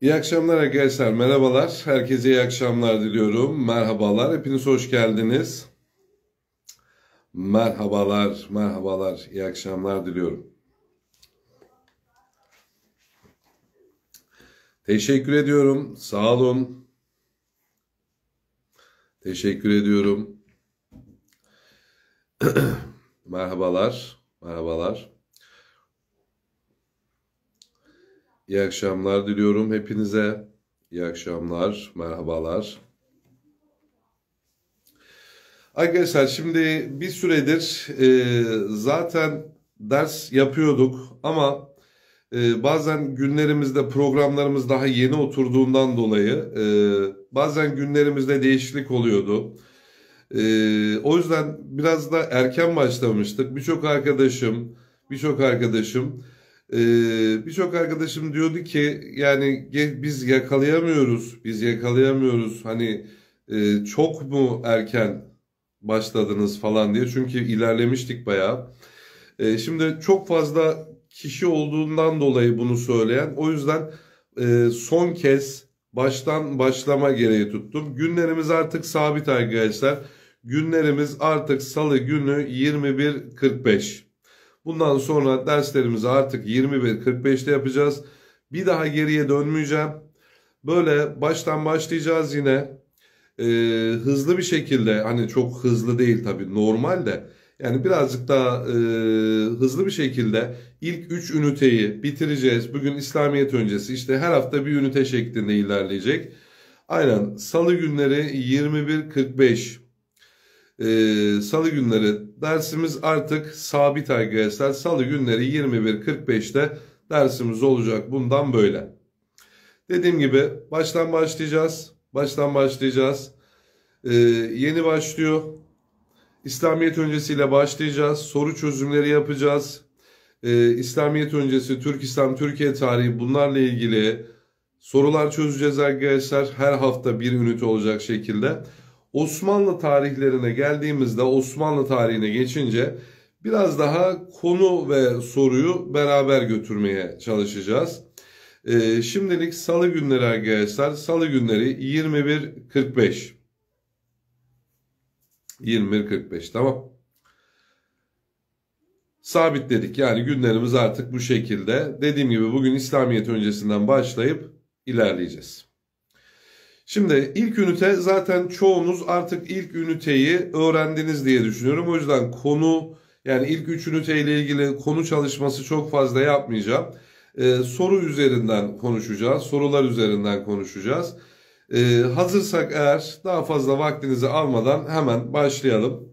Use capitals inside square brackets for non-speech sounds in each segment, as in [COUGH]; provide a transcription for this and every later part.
İyi akşamlar arkadaşlar. Merhabalar. Herkese iyi akşamlar diliyorum. Merhabalar. Hepiniz hoş geldiniz. Merhabalar. Merhabalar. İyi akşamlar diliyorum. Teşekkür ediyorum. Sağ olun. Teşekkür ediyorum. [CLEARS THROAT] Merhabalar. Merhabalar. İyi akşamlar diliyorum hepinize. İyi akşamlar, merhabalar. Arkadaşlar şimdi bir süredir e, zaten ders yapıyorduk ama e, bazen günlerimizde programlarımız daha yeni oturduğundan dolayı e, bazen günlerimizde değişiklik oluyordu. E, o yüzden biraz da erken başlamıştık. Birçok arkadaşım, birçok arkadaşım ee, Birçok arkadaşım diyordu ki yani biz yakalayamıyoruz, biz yakalayamıyoruz. Hani e, çok mu erken başladınız falan diye. Çünkü ilerlemiştik bayağı. Ee, şimdi çok fazla kişi olduğundan dolayı bunu söyleyen. O yüzden e, son kez baştan başlama gereği tuttum. Günlerimiz artık sabit arkadaşlar. Günlerimiz artık salı günü 21.45. Bundan sonra derslerimizi artık 20 45'te yapacağız. Bir daha geriye dönmeyeceğim. Böyle baştan başlayacağız yine. Ee, hızlı bir şekilde hani çok hızlı değil tabii normal de yani birazcık daha e, hızlı bir şekilde ilk 3 üniteyi bitireceğiz. Bugün İslamiyet öncesi işte her hafta bir ünite şeklinde ilerleyecek. Aynen salı günleri 21.45 ee, Salı günleri dersimiz artık sabit arkadaşlar. Salı günleri 21.45'te dersimiz olacak. Bundan böyle. Dediğim gibi baştan başlayacağız. Baştan başlayacağız. Ee, yeni başlıyor. İslamiyet öncesiyle başlayacağız. Soru çözümleri yapacağız. Ee, İslamiyet öncesi, Türk İslam, Türkiye tarihi bunlarla ilgili sorular çözeceğiz arkadaşlar. Her hafta bir ünite olacak şekilde. Osmanlı tarihlerine geldiğimizde Osmanlı tarihine geçince biraz daha konu ve soruyu beraber götürmeye çalışacağız. Ee, şimdilik salı günleri arkadaşlar. Salı günleri 21.45. 21.45 tamam. sabit dedik yani günlerimiz artık bu şekilde. Dediğim gibi bugün İslamiyet öncesinden başlayıp ilerleyeceğiz. Şimdi ilk ünite zaten çoğunuz artık ilk üniteyi öğrendiniz diye düşünüyorum. O yüzden konu yani ilk üç üniteyle ilgili konu çalışması çok fazla yapmayacağım. Ee, soru üzerinden konuşacağız. Sorular üzerinden konuşacağız. Ee, hazırsak eğer daha fazla vaktinizi almadan hemen başlayalım.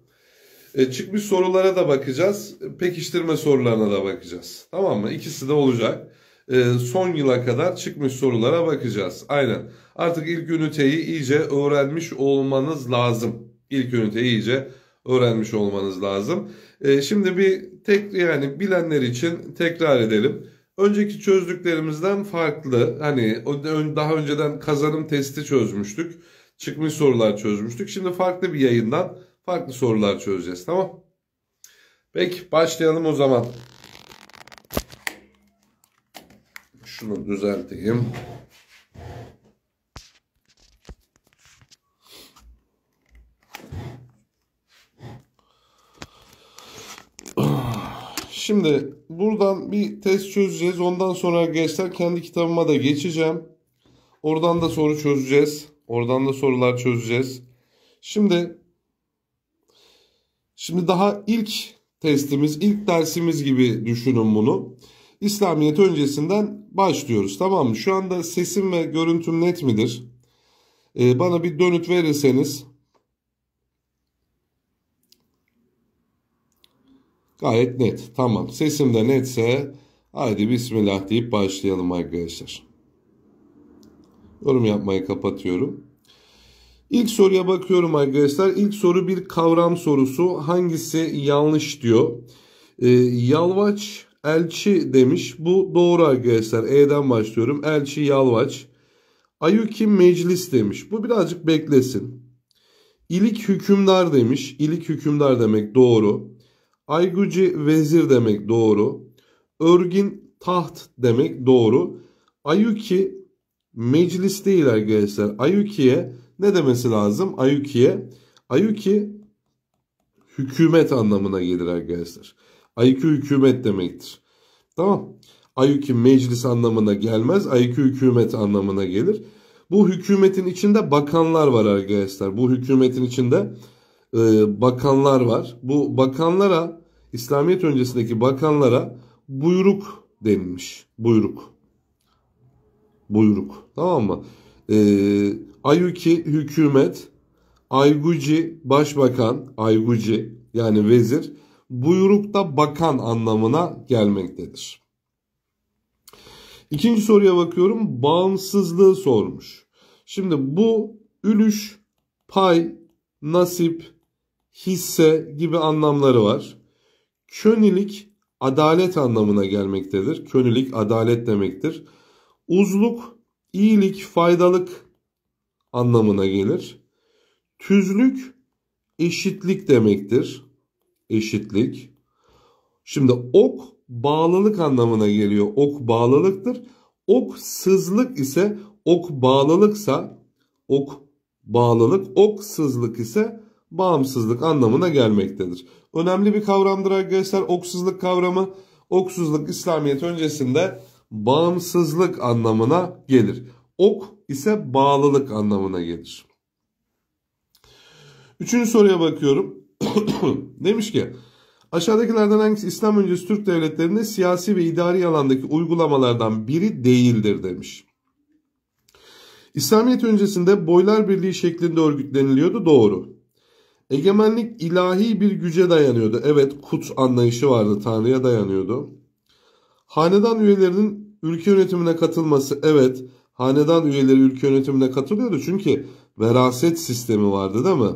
Ee, çıkmış sorulara da bakacağız. Pekiştirme sorularına da bakacağız. Tamam mı? İkisi de olacak e, son yıla kadar çıkmış sorulara bakacağız. Aynen. Artık ilk üniteyi iyice öğrenmiş olmanız lazım. İlk üniteyi iyice öğrenmiş olmanız lazım. E, şimdi bir tek yani bilenler için tekrar edelim. Önceki çözdüklerimizden farklı. Hani daha önceden kazanım testi çözmüştük. Çıkmış sorular çözmüştük. Şimdi farklı bir yayından farklı sorular çözeceğiz. Tamam. Peki başlayalım o zaman. Şunu düzelteyim. Şimdi buradan bir test çözeceğiz. Ondan sonra arkadaşlar kendi kitabıma da geçeceğim. Oradan da soru çözeceğiz. Oradan da sorular çözeceğiz. Şimdi şimdi daha ilk testimiz, ilk dersimiz gibi düşünün bunu. İslamiyet öncesinden başlıyoruz tamam mı? Şu anda sesim ve görüntüm net midir? Ee, bana bir dönüt verirseniz. Gayet net tamam sesim de netse haydi bismillah deyip başlayalım arkadaşlar. Yorum yapmayı kapatıyorum. İlk soruya bakıyorum arkadaşlar. İlk soru bir kavram sorusu. Hangisi yanlış diyor. Ee, yalvaç Elçi demiş. Bu doğru arkadaşlar. E'den başlıyorum. Elçi Yalvaç. Ayuki Meclis demiş. Bu birazcık beklesin. İlik hükümdar demiş. İlik hükümdar demek doğru. Ayguci vezir demek doğru. Örgin taht demek doğru. Ayuki meclis değil arkadaşlar. Ayuki'ye ne demesi lazım? Ayuki'ye. Ayuki hükümet anlamına gelir arkadaşlar. Ayıkü hükümet demektir. Tamam. Ayıkü meclis anlamına gelmez. Ayıkü hükümet anlamına gelir. Bu hükümetin içinde bakanlar var arkadaşlar. Bu hükümetin içinde e, bakanlar var. Bu bakanlara İslamiyet öncesindeki bakanlara buyruk denilmiş. Buyruk. Buyruk. Tamam mı? E, Ayuki hükümet, Ayguci başbakan, Ayguci yani vezir, buyruk da bakan anlamına gelmektedir. İkinci soruya bakıyorum. Bağımsızlığı sormuş. Şimdi bu ülüş, pay, nasip, hisse gibi anlamları var. Könilik adalet anlamına gelmektedir. Könilik adalet demektir. Uzluk, iyilik, faydalık anlamına gelir. Tüzlük eşitlik demektir eşitlik. Şimdi ok bağlılık anlamına geliyor. Ok bağlılıktır. Ok sızlık ise ok bağlılıksa ok bağlılık, ok sızlık ise bağımsızlık anlamına gelmektedir. Önemli bir kavramdır arkadaşlar oksuzluk kavramı. Oksuzluk İslamiyet öncesinde bağımsızlık anlamına gelir. Ok ise bağlılık anlamına gelir. Üçüncü soruya bakıyorum. [COUGHS] Demiş ki aşağıdakilerden hangisi İslam öncesi Türk devletlerinde siyasi ve idari alandaki uygulamalardan biri değildir demiş. İslamiyet öncesinde boylar birliği şeklinde örgütleniliyordu doğru. Egemenlik ilahi bir güce dayanıyordu. Evet kut anlayışı vardı Tanrı'ya dayanıyordu. Hanedan üyelerinin ülke yönetimine katılması evet hanedan üyeleri ülke yönetimine katılıyordu çünkü veraset sistemi vardı değil mi?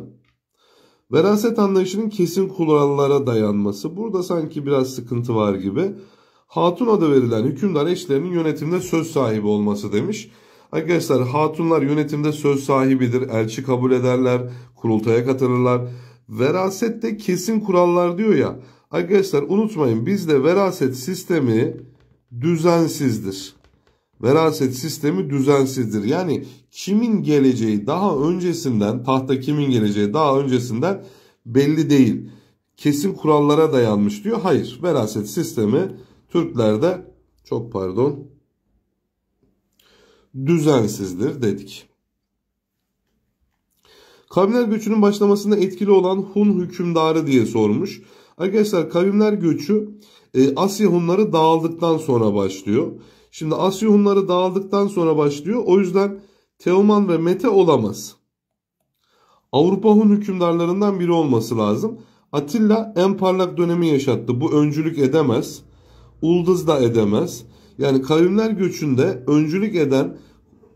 Veraset anlayışının kesin kurallara dayanması. Burada sanki biraz sıkıntı var gibi. Hatun adı verilen hükümdar eşlerinin yönetimde söz sahibi olması demiş. Arkadaşlar hatunlar yönetimde söz sahibidir. Elçi kabul ederler. Kurultaya katılırlar. Veraset de kesin kurallar diyor ya. Arkadaşlar unutmayın bizde veraset sistemi düzensizdir veraset sistemi düzensizdir. Yani kimin geleceği daha öncesinden tahta kimin geleceği daha öncesinden belli değil. Kesin kurallara dayanmış diyor. Hayır veraset sistemi Türklerde çok pardon düzensizdir dedik. Kavimler göçünün başlamasında etkili olan Hun hükümdarı diye sormuş. Arkadaşlar kavimler göçü e, Asya Hunları dağıldıktan sonra başlıyor. Şimdi Asya Hunları dağıldıktan sonra başlıyor. O yüzden Teoman ve Mete olamaz. Avrupa Hun hükümdarlarından biri olması lazım. Atilla en parlak dönemi yaşattı. Bu öncülük edemez. Ulduz da edemez. Yani kavimler göçünde öncülük eden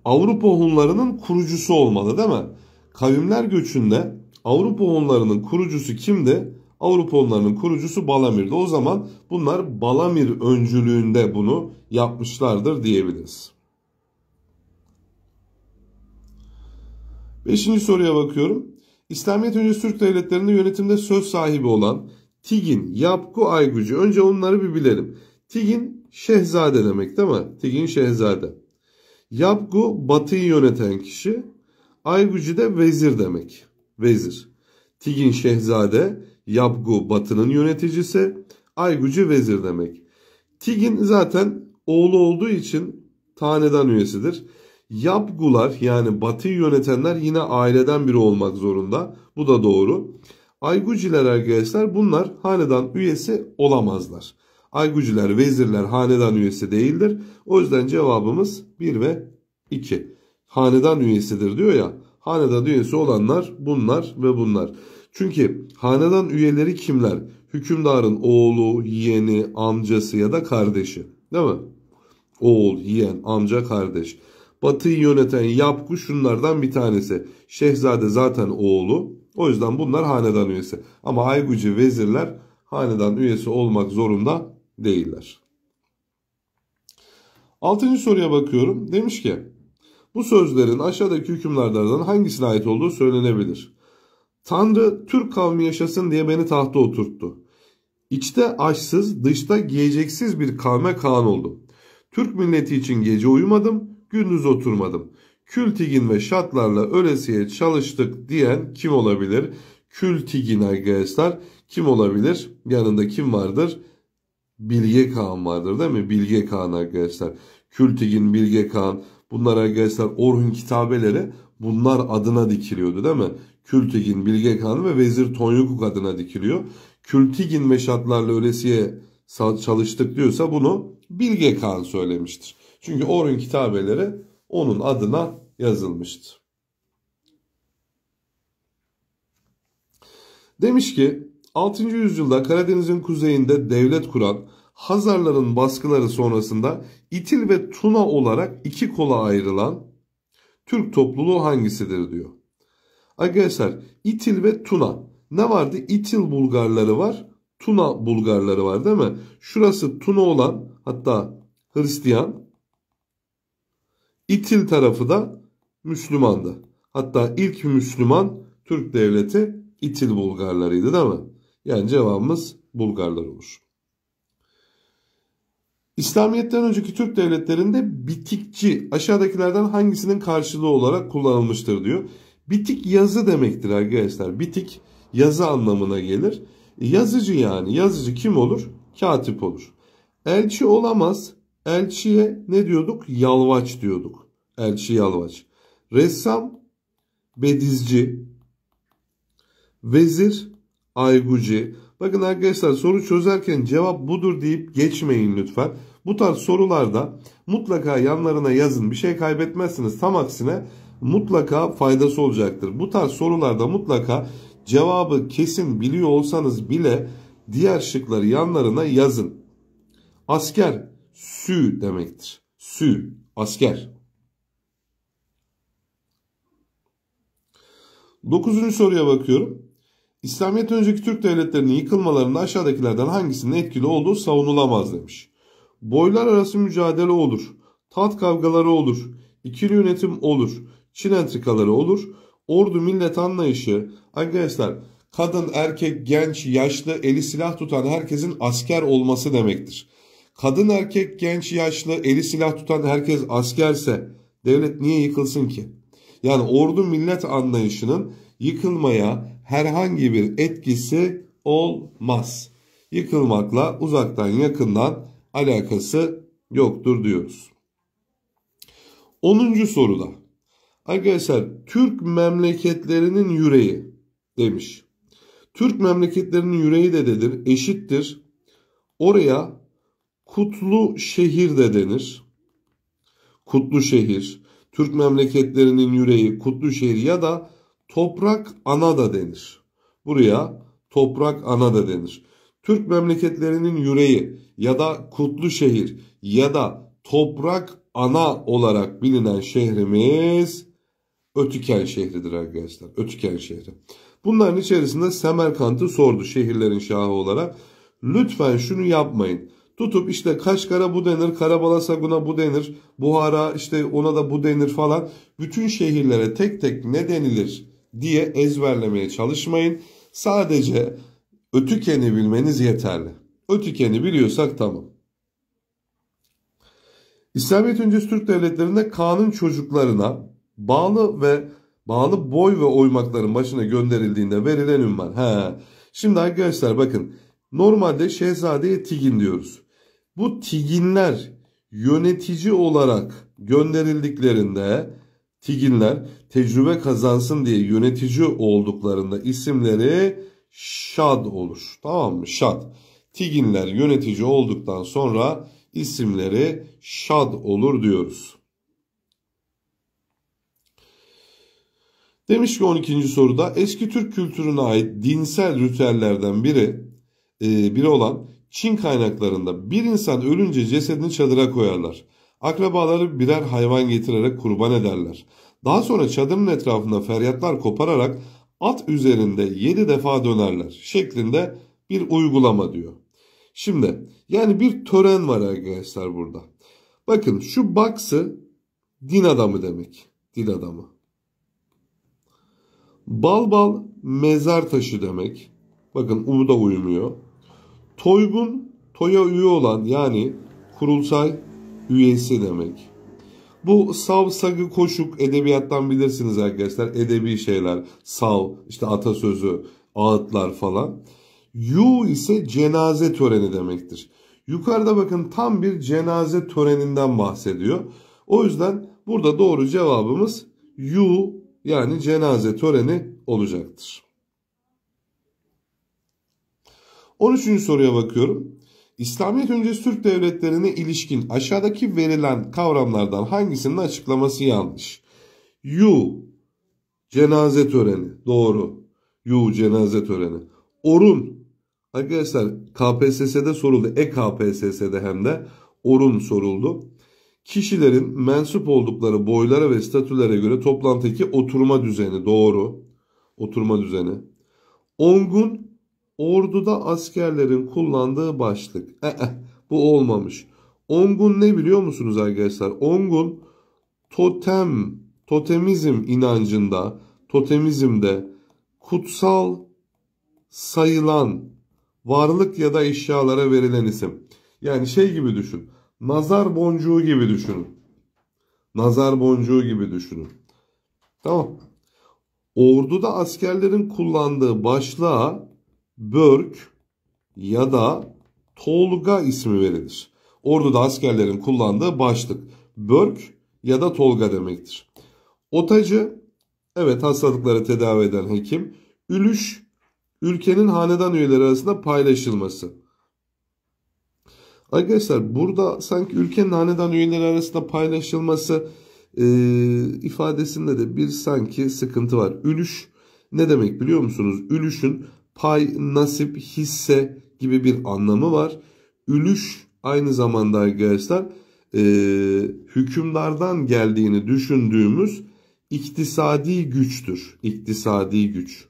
Avrupa Hunlarının kurucusu olmalı değil mi? Kavimler göçünde Avrupa Hunlarının kurucusu kimdi? Avrupalıların kurucusu Balamir'di. O zaman bunlar Balamir öncülüğünde bunu yapmışlardır diyebiliriz. Beşinci soruya bakıyorum. İslamiyet önce Türk devletlerinde yönetimde söz sahibi olan Tigin, Yapku, Aygücü. Önce onları bir bilelim. Tigin şehzade demek değil mi? Tigin şehzade. Yapku, batıyı yöneten kişi. Aygücü de vezir demek. Vezir. Tigin şehzade, Yabgu Batı'nın yöneticisi, aygucu vezir demek. Tigin zaten oğlu olduğu için hanedan üyesidir. Yabgular yani Batı'yı yönetenler yine aileden biri olmak zorunda. Bu da doğru. Ayguciler arkadaşlar bunlar hanedan üyesi olamazlar. Ayguciler vezirler hanedan üyesi değildir. O yüzden cevabımız 1 ve 2. Hanedan üyesidir diyor ya. Hanedan üyesi olanlar bunlar ve bunlar. Çünkü hanedan üyeleri kimler? Hükümdarın oğlu, yeğeni, amcası ya da kardeşi. Değil mi? Oğul, yeğen, amca, kardeş. Batı'yı yöneten yapku şunlardan bir tanesi. Şehzade zaten oğlu. O yüzden bunlar hanedan üyesi. Ama Ayguci vezirler hanedan üyesi olmak zorunda değiller. Altıncı soruya bakıyorum. Demiş ki bu sözlerin aşağıdaki hükümlerden hangisine ait olduğu söylenebilir? Tanrı Türk kavmi yaşasın diye beni tahta oturttu. İçte açsız, dışta giyeceksiz bir kavme kan oldum. Türk milleti için gece uyumadım, gündüz oturmadım. Kültigin ve şatlarla ölesiye çalıştık diyen kim olabilir? Kültigin arkadaşlar kim olabilir? Yanında kim vardır? Bilge Kağan vardır değil mi? Bilge Kağan arkadaşlar. Kültigin, Bilge Kağan bunlar arkadaşlar Orhun kitabeleri bunlar adına dikiliyordu değil mi? Kültigin, Bilge Kağan ve Vezir Tonyukuk adına dikiliyor. Kültigin meşatlarla ölesiye çalıştık diyorsa bunu Bilge Kağan söylemiştir. Çünkü orun kitabeleri onun adına yazılmıştır. Demiş ki 6. yüzyılda Karadeniz'in kuzeyinde devlet kuran Hazarların baskıları sonrasında İtil ve Tuna olarak iki kola ayrılan Türk topluluğu hangisidir diyor. Arkadaşlar İtil ve Tuna. Ne vardı? İtil Bulgarları var. Tuna Bulgarları var değil mi? Şurası Tuna olan hatta Hristiyan. İtil tarafı da Müslümandı. Hatta ilk Müslüman Türk devleti İtil Bulgarlarıydı değil mi? Yani cevabımız Bulgarlar olur. İslamiyet'ten önceki Türk devletlerinde bitikçi aşağıdakilerden hangisinin karşılığı olarak kullanılmıştır diyor. Bitik yazı demektir arkadaşlar. Bitik yazı anlamına gelir. Yazıcı yani. Yazıcı kim olur? Katip olur. Elçi olamaz. Elçiye ne diyorduk? Yalvaç diyorduk. Elçi yalvaç. Ressam, bedizci, vezir, ayguci. Bakın arkadaşlar soru çözerken cevap budur deyip geçmeyin lütfen. Bu tarz sorularda mutlaka yanlarına yazın. Bir şey kaybetmezsiniz. Tam aksine mutlaka faydası olacaktır. Bu tarz sorularda mutlaka cevabı kesin biliyor olsanız bile diğer şıkları yanlarına yazın. Asker sü demektir. Sü asker. Dokuzuncu soruya bakıyorum. İslamiyet önceki Türk devletlerinin yıkılmalarında aşağıdakilerden hangisinin etkili olduğu savunulamaz demiş. Boylar arası mücadele olur. Tat kavgaları olur. ikili yönetim olur. Çin entrikaları olur. Ordu millet anlayışı arkadaşlar kadın, erkek, genç, yaşlı, eli silah tutan herkesin asker olması demektir. Kadın, erkek, genç, yaşlı, eli silah tutan herkes askerse devlet niye yıkılsın ki? Yani ordu millet anlayışının yıkılmaya herhangi bir etkisi olmaz. Yıkılmakla uzaktan yakından alakası yoktur diyoruz. 10. soruda Arkadaşlar Türk memleketlerinin yüreği demiş. Türk memleketlerinin yüreği de dedir, eşittir. Oraya kutlu şehir de denir. Kutlu şehir, Türk memleketlerinin yüreği, kutlu şehir ya da toprak ana da denir. Buraya toprak ana da denir. Türk memleketlerinin yüreği ya da kutlu şehir ya da toprak ana olarak bilinen şehrimiz Ötüken şehridir arkadaşlar. Ötüken şehri. Bunların içerisinde Semerkant'ı sordu şehirlerin şahı olarak. Lütfen şunu yapmayın. Tutup işte Kaşkara bu denir, Karabalasaguna bu denir, Buhara işte ona da bu denir falan. Bütün şehirlere tek tek ne denilir diye ezberlemeye çalışmayın. Sadece ötükeni bilmeniz yeterli. Ötükeni biliyorsak tamam. İslamiyet öncesi Türk devletlerinde Kaan'ın çocuklarına bağlı ve bağlı boy ve oymakların başına gönderildiğinde verilen ünvan. He. Şimdi arkadaşlar bakın normalde şehzadeye tigin diyoruz. Bu tiginler yönetici olarak gönderildiklerinde tiginler tecrübe kazansın diye yönetici olduklarında isimleri şad olur. Tamam mı? Şad. Tiginler yönetici olduktan sonra isimleri şad olur diyoruz. Demiş ki 12. soruda eski Türk kültürüne ait dinsel ritüellerden biri e, biri olan Çin kaynaklarında bir insan ölünce cesedini çadıra koyarlar. Akrabaları birer hayvan getirerek kurban ederler. Daha sonra çadırın etrafında feryatlar kopararak at üzerinde 7 defa dönerler şeklinde bir uygulama diyor. Şimdi yani bir tören var arkadaşlar burada. Bakın şu baksı din adamı demek. Din adamı. Bal bal mezar taşı demek. Bakın U da uymuyor. Toygun toya üye olan yani kurultay üyesi demek. Bu sav sagı koşuk edebiyattan bilirsiniz arkadaşlar. Edebi şeyler, sav, işte atasözü, ağıtlar falan. Yu ise cenaze töreni demektir. Yukarıda bakın tam bir cenaze töreninden bahsediyor. O yüzden burada doğru cevabımız yu yani cenaze töreni olacaktır. 13. soruya bakıyorum. İslamiyet öncesi Türk devletlerine ilişkin aşağıdaki verilen kavramlardan hangisinin açıklaması yanlış? Yu cenaze töreni doğru. Yu cenaze töreni. Orun arkadaşlar KPSS'de soruldu. E KPSS'de hem de Orun soruldu. Kişilerin mensup oldukları boylara ve statülere göre toplamdaki oturma düzeni doğru. Oturma düzeni. Ongun orduda askerlerin kullandığı başlık. E-e, bu olmamış. Ongun ne biliyor musunuz arkadaşlar? Ongun totem, totemizm inancında, totemizmde kutsal sayılan varlık ya da eşyalara verilen isim. Yani şey gibi düşün. Nazar boncuğu gibi düşünün. Nazar boncuğu gibi düşünün. Tamam. Orduda askerlerin kullandığı başlığa börk ya da tolga ismi verilir. Orduda askerlerin kullandığı başlık börk ya da tolga demektir. Otacı evet hastalıkları tedavi eden hekim. Ülüş ülkenin hanedan üyeleri arasında paylaşılması. Arkadaşlar burada sanki ülkenin hanedan üyeleri arasında paylaşılması e, ifadesinde de bir sanki sıkıntı var. Ülüş ne demek biliyor musunuz? Ülüşün pay, nasip, hisse gibi bir anlamı var. Ülüş aynı zamanda arkadaşlar e, hükümdardan geldiğini düşündüğümüz iktisadi güçtür. İktisadi güç.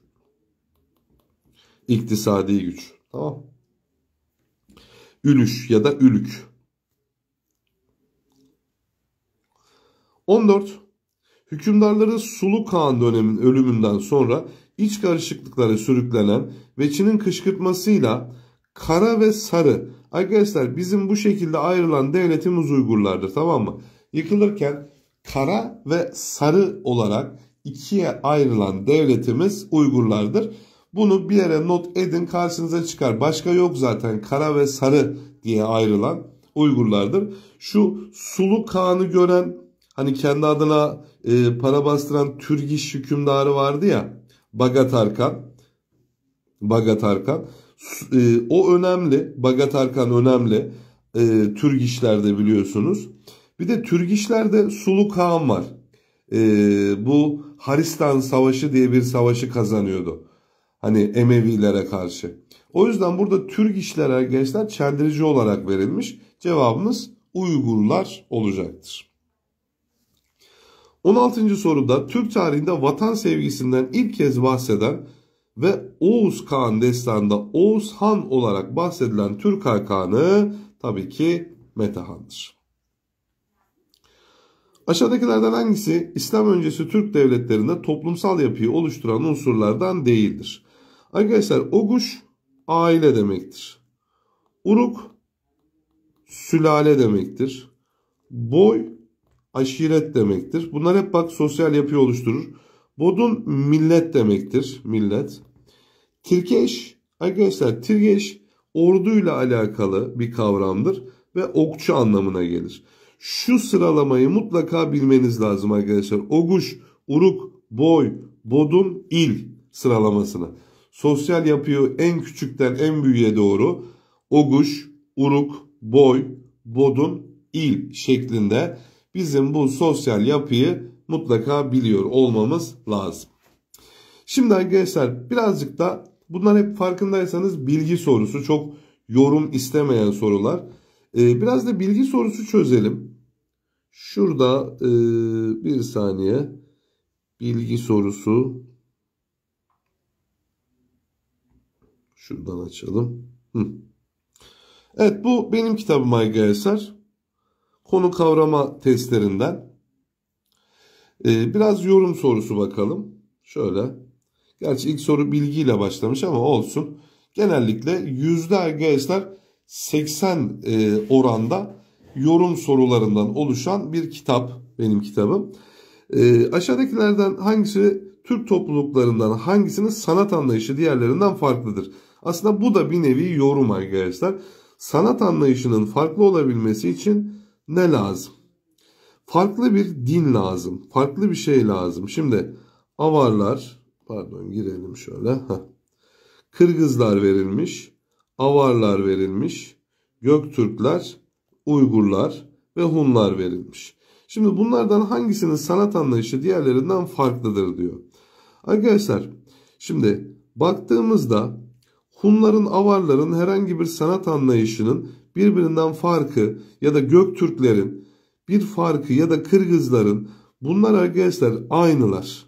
İktisadi güç. Tamam Ülüş ya da ülük. 14. Hükümdarları Sulu Kağan dönemin ölümünden sonra iç karışıklıklara sürüklenen ve Çin'in kışkırtmasıyla kara ve sarı. Arkadaşlar bizim bu şekilde ayrılan devletimiz Uygurlardır tamam mı? Yıkılırken kara ve sarı olarak ikiye ayrılan devletimiz Uygurlardır. Bunu bir yere not edin karşınıza çıkar. Başka yok zaten kara ve sarı diye ayrılan Uygurlardır. Şu Sulu Kağan'ı gören hani kendi adına e, para bastıran Türgiş hükümdarı vardı ya Bagatarkan. Bagatarkan. E, o önemli. Bagatarkan önemli. E, Türgişlerde biliyorsunuz. Bir de Türgişlerde Sulu Kağan var. E, bu Haristan Savaşı diye bir savaşı kazanıyordu. Hani Emevilere karşı. O yüzden burada Türk işler gençler çeldirici olarak verilmiş. Cevabımız Uygurlar olacaktır. 16. soruda Türk tarihinde vatan sevgisinden ilk kez bahseden ve Oğuz Kağan destanda Oğuz Han olarak bahsedilen Türk Hakanı tabii ki Metehan'dır. Aşağıdakilerden hangisi İslam öncesi Türk devletlerinde toplumsal yapıyı oluşturan unsurlardan değildir? Arkadaşlar oguş aile demektir. Uruk sülale demektir. Boy aşiret demektir. Bunlar hep bak sosyal yapı oluşturur. Bodun millet demektir. Millet. Tirkeş arkadaşlar tirgeş orduyla alakalı bir kavramdır ve okçu anlamına gelir. Şu sıralamayı mutlaka bilmeniz lazım arkadaşlar. Oguş, Uruk, Boy, Bodun, İl sıralamasını. Sosyal yapıyı en küçükten en büyüğe doğru Oguş, Uruk, Boy, Bodun, İl şeklinde bizim bu sosyal yapıyı mutlaka biliyor olmamız lazım. Şimdi arkadaşlar birazcık da bunlar hep farkındaysanız bilgi sorusu çok yorum istemeyen sorular. Ee, biraz da bilgi sorusu çözelim. Şurada e, bir saniye bilgi sorusu Şuradan açalım. Hı. Evet bu benim kitabım arkadaşlar. Konu kavrama testlerinden. Ee, biraz yorum sorusu bakalım. Şöyle. Gerçi ilk soru bilgiyle başlamış ama olsun. Genellikle yüzde arkadaşlar 80 e, oranda yorum sorularından oluşan bir kitap benim kitabım. E, aşağıdakilerden hangisi Türk topluluklarından hangisinin sanat anlayışı diğerlerinden farklıdır? Aslında bu da bir nevi yorum arkadaşlar. Sanat anlayışının farklı olabilmesi için ne lazım? Farklı bir din lazım. Farklı bir şey lazım. Şimdi avarlar pardon girelim şöyle. Kırgızlar verilmiş. Avarlar verilmiş. Göktürkler, Uygurlar ve Hunlar verilmiş. Şimdi bunlardan hangisinin sanat anlayışı diğerlerinden farklıdır diyor. Arkadaşlar şimdi baktığımızda Hunların, Avarların herhangi bir sanat anlayışının birbirinden farkı ya da Göktürklerin bir farkı ya da Kırgızların bunlar arkadaşlar aynılar.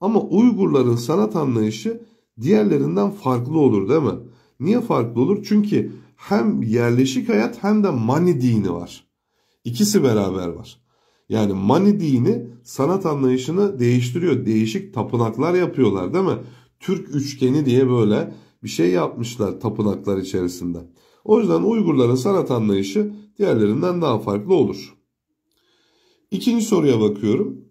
Ama Uygurların sanat anlayışı diğerlerinden farklı olur değil mi? Niye farklı olur? Çünkü hem yerleşik hayat hem de Mani dini var. İkisi beraber var. Yani Mani dini sanat anlayışını değiştiriyor. Değişik tapınaklar yapıyorlar değil mi? Türk üçgeni diye böyle bir şey yapmışlar tapınaklar içerisinde. O yüzden Uygurların sanat anlayışı diğerlerinden daha farklı olur. İkinci soruya bakıyorum.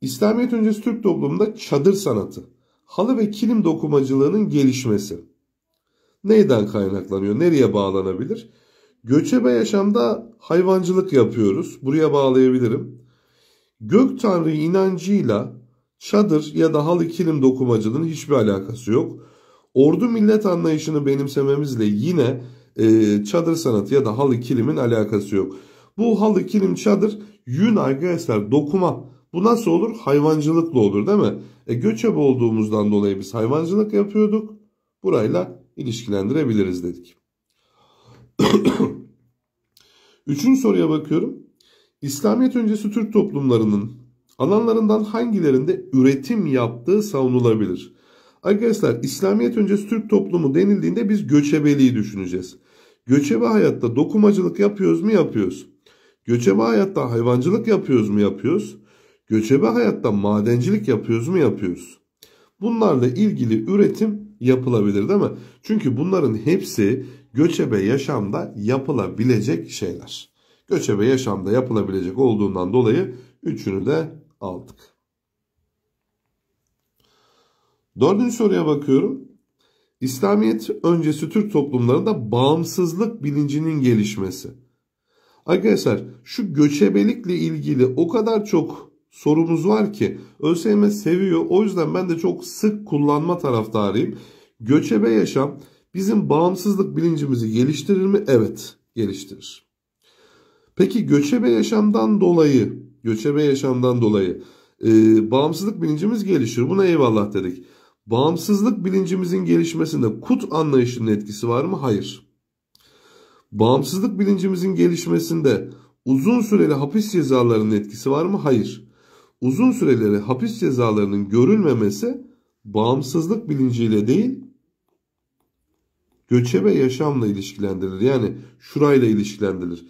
İslamiyet öncesi Türk toplumunda çadır sanatı, halı ve kilim dokumacılığının gelişmesi. Neyden kaynaklanıyor? Nereye bağlanabilir? Göçebe yaşamda hayvancılık yapıyoruz. Buraya bağlayabilirim. Gök tanrı inancıyla çadır ya da halı kilim dokumacılığının hiçbir alakası yok. Ordu millet anlayışını benimsememizle yine e, çadır sanatı ya da halı kilimin alakası yok. Bu halı kilim çadır yün arkadaşlar dokuma. Bu nasıl olur? Hayvancılıkla olur değil mi? E, göçebe olduğumuzdan dolayı biz hayvancılık yapıyorduk. Burayla ilişkilendirebiliriz dedik. [CLEARS THROAT] Üçüncü soruya bakıyorum. İslamiyet öncesi Türk toplumlarının alanlarından hangilerinde üretim yaptığı savunulabilir? Arkadaşlar İslamiyet öncesi Türk toplumu denildiğinde biz göçebeliği düşüneceğiz. Göçebe hayatta dokumacılık yapıyoruz mu yapıyoruz. Göçebe hayatta hayvancılık yapıyoruz mu yapıyoruz. Göçebe hayatta madencilik yapıyoruz mu yapıyoruz. Bunlarla ilgili üretim yapılabilir değil mi? Çünkü bunların hepsi göçebe yaşamda yapılabilecek şeyler. Göçebe yaşamda yapılabilecek olduğundan dolayı üçünü de aldık. Dördüncü soruya bakıyorum. İslamiyet öncesi Türk toplumlarında bağımsızlık bilincinin gelişmesi. Arkadaşlar şu göçebelikle ilgili o kadar çok sorumuz var ki ÖSYM seviyor. O yüzden ben de çok sık kullanma taraftarıyım. Göçebe yaşam bizim bağımsızlık bilincimizi geliştirir mi? Evet geliştirir. Peki göçebe yaşamdan dolayı, göçebe yaşamdan dolayı e, bağımsızlık bilincimiz gelişir. Buna eyvallah dedik. Bağımsızlık bilincimizin gelişmesinde kut anlayışının etkisi var mı? Hayır. Bağımsızlık bilincimizin gelişmesinde uzun süreli hapis cezalarının etkisi var mı? Hayır. Uzun süreli hapis cezalarının görülmemesi bağımsızlık bilinciyle değil göçebe yaşamla ilişkilendirilir. Yani şurayla ilişkilendirilir.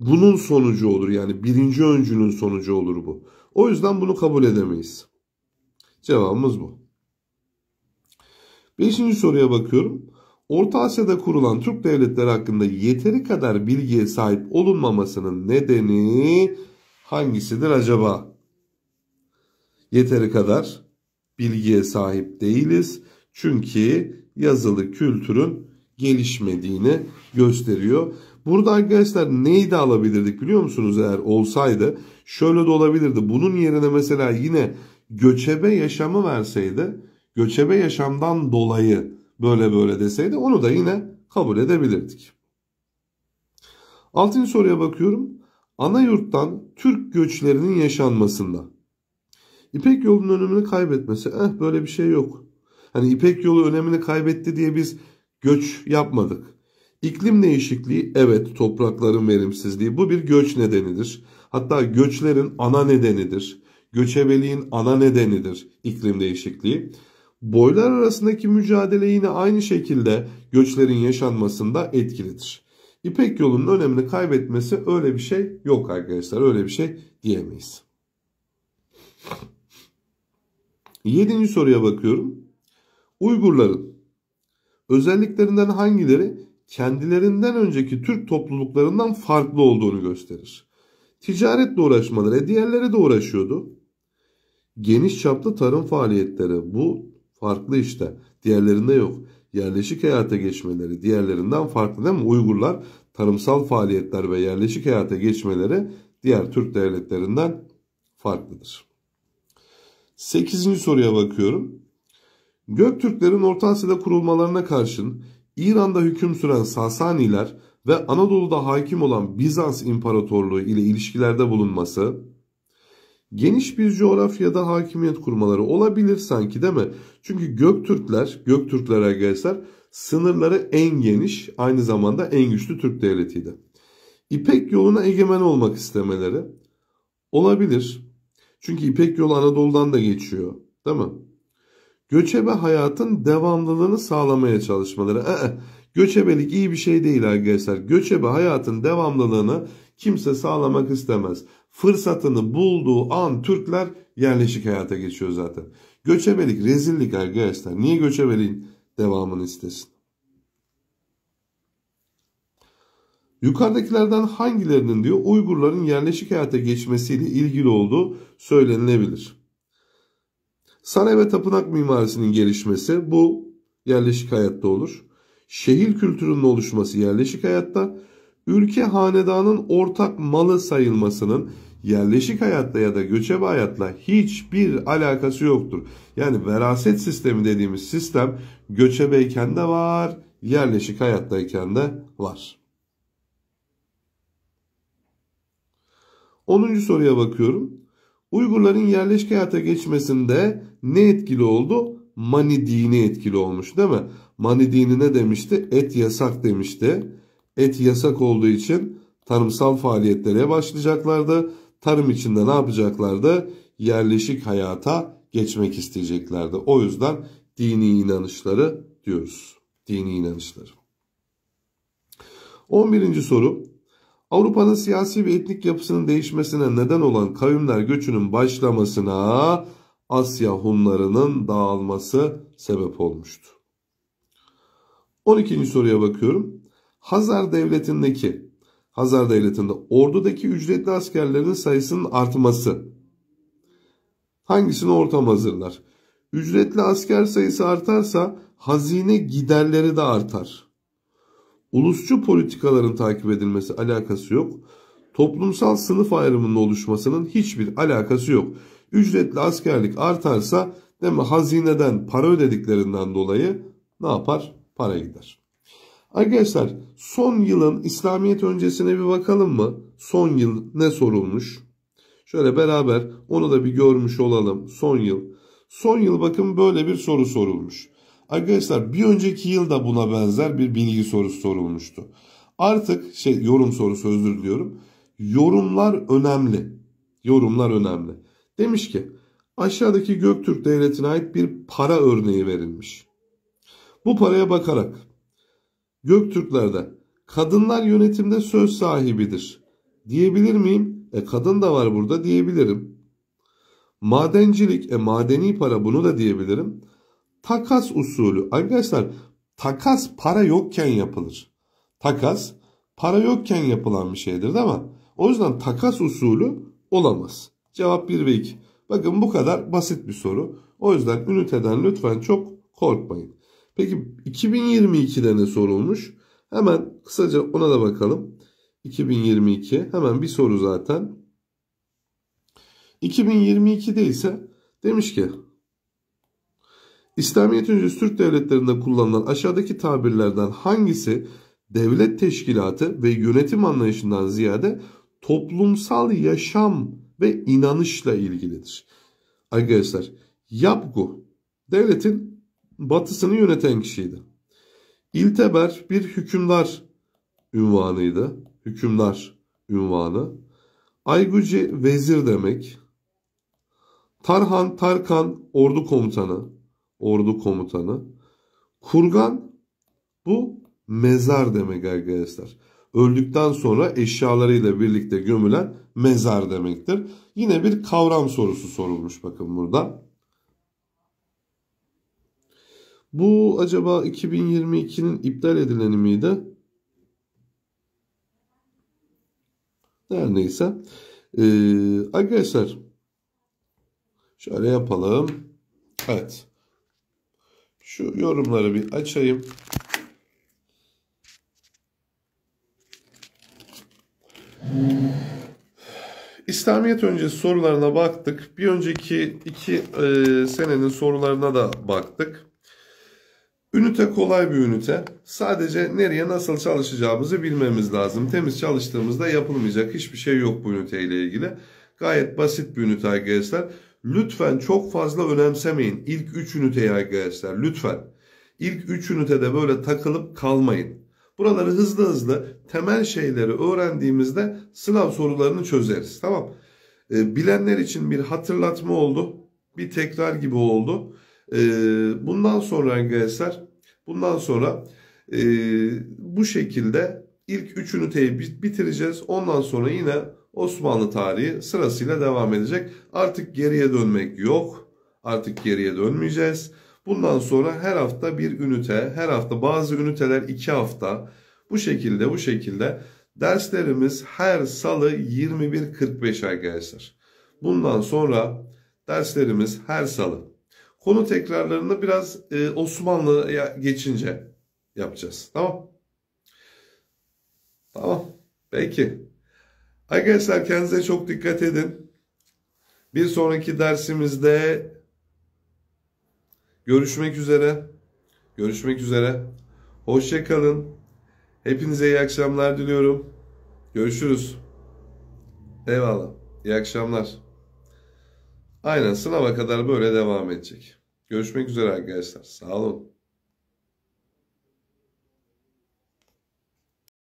Bunun sonucu olur yani birinci öncünün sonucu olur bu. O yüzden bunu kabul edemeyiz. Cevabımız bu. Beşinci soruya bakıyorum. Orta Asya'da kurulan Türk devletleri hakkında yeteri kadar bilgiye sahip olunmamasının nedeni hangisidir acaba? Yeteri kadar bilgiye sahip değiliz. Çünkü yazılı kültürün gelişmediğini gösteriyor. Burada arkadaşlar neyi de alabilirdik biliyor musunuz eğer olsaydı? Şöyle de olabilirdi. Bunun yerine mesela yine göçebe yaşamı verseydi göçebe yaşamdan dolayı böyle böyle deseydi onu da yine kabul edebilirdik. Altıncı soruya bakıyorum. Ana yurttan Türk göçlerinin yaşanmasında. İpek yolunun önemini kaybetmesi. Eh böyle bir şey yok. Hani İpek yolu önemini kaybetti diye biz göç yapmadık. İklim değişikliği evet toprakların verimsizliği bu bir göç nedenidir. Hatta göçlerin ana nedenidir. Göçebeliğin ana nedenidir iklim değişikliği. Boylar arasındaki mücadele yine aynı şekilde göçlerin yaşanmasında etkilidir. İpek yolunun önemini kaybetmesi öyle bir şey yok arkadaşlar. Öyle bir şey diyemeyiz. Yedinci soruya bakıyorum. Uygurların özelliklerinden hangileri kendilerinden önceki Türk topluluklarından farklı olduğunu gösterir? Ticaretle uğraşmaları, e diğerleri de uğraşıyordu. Geniş çaplı tarım faaliyetleri bu farklı işte. Diğerlerinde yok. Yerleşik hayata geçmeleri diğerlerinden farklı değil mi? Uygurlar tarımsal faaliyetler ve yerleşik hayata geçmeleri diğer Türk devletlerinden farklıdır. Sekizinci soruya bakıyorum. Göktürklerin Orta Asya'da kurulmalarına karşın İran'da hüküm süren Sasaniler ve Anadolu'da hakim olan Bizans İmparatorluğu ile ilişkilerde bulunması geniş bir coğrafyada hakimiyet kurmaları olabilir sanki değil mi? Çünkü Göktürkler, Göktürkler arkadaşlar sınırları en geniş aynı zamanda en güçlü Türk devletiydi. İpek yoluna egemen olmak istemeleri olabilir. Çünkü İpek yolu Anadolu'dan da geçiyor değil mi? Göçebe hayatın devamlılığını sağlamaya çalışmaları. Ee, e, göçebelik iyi bir şey değil arkadaşlar. Göçebe hayatın devamlılığını kimse sağlamak istemez fırsatını bulduğu an Türkler yerleşik hayata geçiyor zaten. Göçebelik rezillik arkadaşlar. Niye göçebeliğin devamını istesin? Yukarıdakilerden hangilerinin diyor Uygurların yerleşik hayata geçmesiyle ilgili olduğu söylenilebilir. Saray ve tapınak mimarisinin gelişmesi bu yerleşik hayatta olur. Şehir kültürünün oluşması yerleşik hayatta. Ülke hanedanın ortak malı sayılmasının yerleşik hayatla ya da göçebe hayatla hiçbir alakası yoktur. Yani veraset sistemi dediğimiz sistem göçebeyken de var, yerleşik hayattayken de var. 10. soruya bakıyorum. Uygurların yerleşik hayata geçmesinde ne etkili oldu? Mani dini etkili olmuş değil mi? Mani dini ne demişti? Et yasak demişti. Et yasak olduğu için tarımsal faaliyetlere başlayacaklardı tarım içinde ne yapacaklardı? Yerleşik hayata geçmek isteyeceklerdi. O yüzden dini inanışları diyoruz. Dini inanışları. 11. soru. Avrupa'nın siyasi ve etnik yapısının değişmesine neden olan kavimler göçünün başlamasına Asya Hunlarının dağılması sebep olmuştu. 12. soruya bakıyorum. Hazar devletindeki Hazar Devleti'nde ordudaki ücretli askerlerin sayısının artması. Hangisini ortam hazırlar? Ücretli asker sayısı artarsa hazine giderleri de artar. Ulusçu politikaların takip edilmesi alakası yok. Toplumsal sınıf ayrımının oluşmasının hiçbir alakası yok. Ücretli askerlik artarsa değil mi, hazineden para ödediklerinden dolayı ne yapar? Para gider. Arkadaşlar son yılın İslamiyet öncesine bir bakalım mı? Son yıl ne sorulmuş? Şöyle beraber onu da bir görmüş olalım. Son yıl. Son yıl bakın böyle bir soru sorulmuş. Arkadaşlar bir önceki yıl da buna benzer bir bilgi sorusu sorulmuştu. Artık şey yorum sorusu özür diliyorum. Yorumlar önemli. Yorumlar önemli. Demiş ki aşağıdaki Göktürk Devleti'ne ait bir para örneği verilmiş. Bu paraya bakarak Göktürklerde kadınlar yönetimde söz sahibidir diyebilir miyim? E kadın da var burada diyebilirim. Madencilik, e madeni para bunu da diyebilirim. Takas usulü. Arkadaşlar takas para yokken yapılır. Takas para yokken yapılan bir şeydir değil mi? O yüzden takas usulü olamaz. Cevap 1 ve 2. Bakın bu kadar basit bir soru. O yüzden üniteden lütfen çok korkmayın. Peki 2022'de ne sorulmuş? Hemen kısaca ona da bakalım. 2022 hemen bir soru zaten. 2022'de ise demiş ki İslamiyet öncesi Türk devletlerinde kullanılan aşağıdaki tabirlerden hangisi devlet teşkilatı ve yönetim anlayışından ziyade toplumsal yaşam ve inanışla ilgilidir? Arkadaşlar yapgu devletin batısını yöneten kişiydi. İlteber bir hükümdar ünvanıydı. Hükümdar ünvanı. Ayguci vezir demek. Tarhan, Tarkan ordu komutanı. Ordu komutanı. Kurgan bu mezar demek arkadaşlar. Öldükten sonra eşyalarıyla birlikte gömülen mezar demektir. Yine bir kavram sorusu sorulmuş bakın burada. Bu acaba 2022'nin iptal edileni miydi? Her neyse. Ee, arkadaşlar şöyle yapalım. Evet. Şu yorumları bir açayım. İslamiyet öncesi sorularına baktık. Bir önceki iki e, senenin sorularına da baktık. Ünite kolay bir ünite. Sadece nereye nasıl çalışacağımızı bilmemiz lazım. Temiz çalıştığımızda yapılmayacak hiçbir şey yok bu ünite ile ilgili. Gayet basit bir ünite arkadaşlar. Lütfen çok fazla önemsemeyin ilk 3 üniteyi arkadaşlar. Lütfen. İlk 3 ünitede böyle takılıp kalmayın. Buraları hızlı hızlı temel şeyleri öğrendiğimizde sınav sorularını çözeriz. Tamam. Ee, bilenler için bir hatırlatma oldu. Bir tekrar gibi oldu. Ee, bundan sonra arkadaşlar bundan sonra e, bu şekilde ilk üç üniteyi bitireceğiz. Ondan sonra yine Osmanlı tarihi sırasıyla devam edecek. Artık geriye dönmek yok. Artık geriye dönmeyeceğiz. Bundan sonra her hafta bir ünite, her hafta bazı üniteler iki hafta bu şekilde bu şekilde derslerimiz her salı 21.45 arkadaşlar. Bundan sonra derslerimiz her salı Konu tekrarlarını biraz e, Osmanlı'ya geçince yapacağız. Tamam. Tamam. Peki. Arkadaşlar kendinize çok dikkat edin. Bir sonraki dersimizde görüşmek üzere. Görüşmek üzere. Hoşçakalın. Hepinize iyi akşamlar diliyorum. Görüşürüz. Eyvallah. İyi akşamlar. Aynen sınava kadar böyle devam edecek. Görüşmek üzere arkadaşlar. Sağ olun.